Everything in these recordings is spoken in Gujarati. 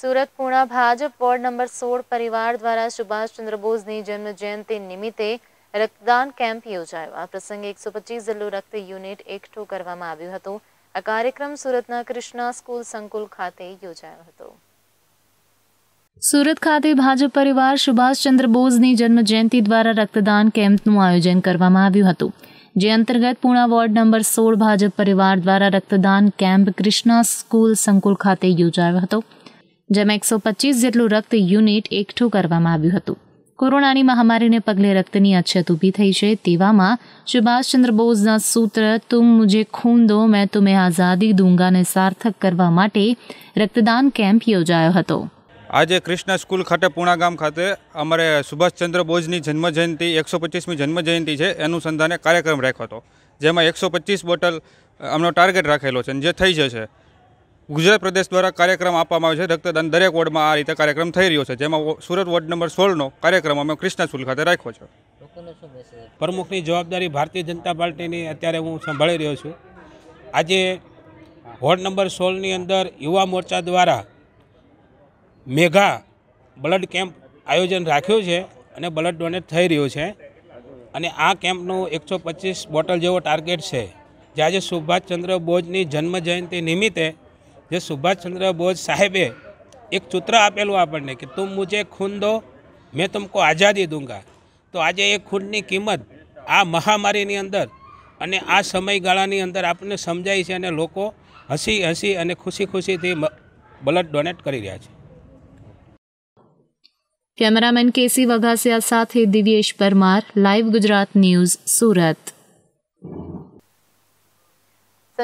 સુરત પૂણા ભાજપ વોર્ડ નંબર સોળ પરિવાર દ્વારા સુભાષચંદ્ર બોઝની જન્મ જયંતિ નિમિત્તે રક્તદાન કેમ્પ યોજાયો આ પ્રસંગે એકસો પચીસ જેટલું રક્ત યુનિટ એકઠું કરવામાં આવ્યું હતું આ કાર્યક્રમ સુરતના કૃષ્ણા સ્કૂલ સંકુલ ખાતે યોજાયો હતો સુરત ખાતે ભાજપ પરિવાર સુભાષચંદ્ર બોઝની જન્મ જયંતિ દ્વારા રક્તદાન કેમ્પનું આયોજન કરવામાં આવ્યું હતું જે અંતર્ગત પૂણા વોર્ડ નંબર સોળ ભાજપ પરિવાર દ્વારા રક્તદાન કેમ્પ કૃષ્ણા સ્કૂલ સંકુલ ખાતે યોજાયો હતો જેમાં એકસો પચીસ જેટલું રક્ત યુનિટ એકઠું કરવામાં આવ્યું હતું કોરોનાની મહામારીને પગલે રક્તની અછત ઊભી થઈ છે તેવામાં સુભાષચંદ્ર બોઝના સૂત્ર તુમ મુજે ખૂન દો મેં તુમે આઝાદી દૂંગાને સાર્થક કરવા માટે રક્તદાન કેમ્પ યોજાયો હતો આજે કૃષ્ણ સ્કૂલ ખાતે પૂણા ગામ ખાતે અમારે સુભાષચંદ્ર બોઝની જન્મજયંતિ એકસો પચીસમી જન્મજયંતિ છે એનું સંધાને કાર્યક્રમ રાખ્યો હતો જેમાં એકસો પચીસ બોટલ અમનો ટાર્ગેટ રાખેલો છે જે થઈ જશે ગુજરાત પ્રદેશ દ્વારા કાર્યક્રમ આપવામાં આવ્યો છે રક્તદાન દરેક વોર્ડમાં આ રીતે કાર્યક્રમ થઈ રહ્યો છે જેમાં સુરત વોર્ડ નંબર સોળનો કાર્યક્રમ અમે કૃષ્ણાસુલ ખાતે રાખ્યો છે પ્રમુખની જવાબદારી ભારતીય જનતા પાર્ટીની અત્યારે હું સંભાળી રહ્યો છું આજે વોર્ડ નંબર સોળની અંદર યુવા મોરચા દ્વારા મેઘા બ્લડ કેમ્પ આયોજન રાખ્યું છે અને બ્લડ ડોનેટ થઈ રહ્યું છે અને આ કેમ્પનું એકસો બોટલ જેવો ટાર્ગેટ છે જે આજે સુભાષચંદ્ર બોઝની જન્મ જયંતિ નિમિત્તે જે સુભાષચંદ્ર બોઝ સાહેબે એક સૂત્ર આપેલું આપણને કે તું મુજે ખૂન દો મેં તમકો આઝાદી દૂંગા તો આજે એ ખૂનની કિંમત આ મહામારીની અંદર અને આ સમયગાળાની અંદર આપણને સમજાય છે અને લોકો હસી હસી અને ખુશી ખુશીથી બ્લડ ડોનેટ કરી રહ્યા છે કેમેરામેન કેસી વઘાસિયા સાથે દિવ્યેશ પરમાર લાઈવ ગુજરાત ન્યૂઝ સુરત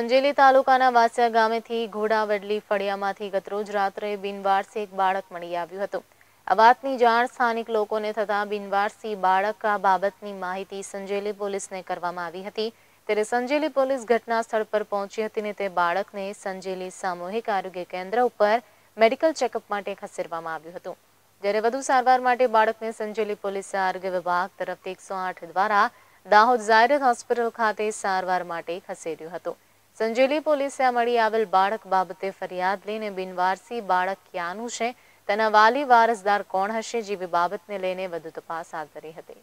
સંજેલી તાલુકાના વાસિયા ગામેથી ઘોડાવડલી ફળિયામાંથી ગતરોજ રાત્રે બિનવારસી એક બાળક મળી આવ્યું હતું આ વાતની જાણ સ્થાનિક લોકોને થતાં બિનવારસી બાળક આ બાબતની માહિતી સંજેલી પોલીસને કરવામાં આવી હતી ત્યારે સંજેલી પોલીસ ઘટના સ્થળ પર પહોંચી હતી અને તે બાળકને સંજેલી સામૂહિક આરોગ્ય કેન્દ્ર ઉપર મેડિકલ ચેકઅપ માટે ખસેડવામાં આવ્યું હતું જ્યારે વધુ સારવાર માટે બાળકને સંજેલી પોલીસ આરોગ્ય વિભાગ તરફથી એકસો દ્વારા દાહોદ ઝાયરત હોસ્પિટલ ખાતે સારવાર માટે ખસેડ્યું હતું સંજેલી પોલીસે મળી આવેલ બાળક બાબતે ફરિયાદ લઈને બિનવારસી બાળક ક્યાંનું છે તેના વાલી વારસદાર કોણ હશે જેવી બાબતને લઈને વધુ તપાસ હાથ ધરી હતી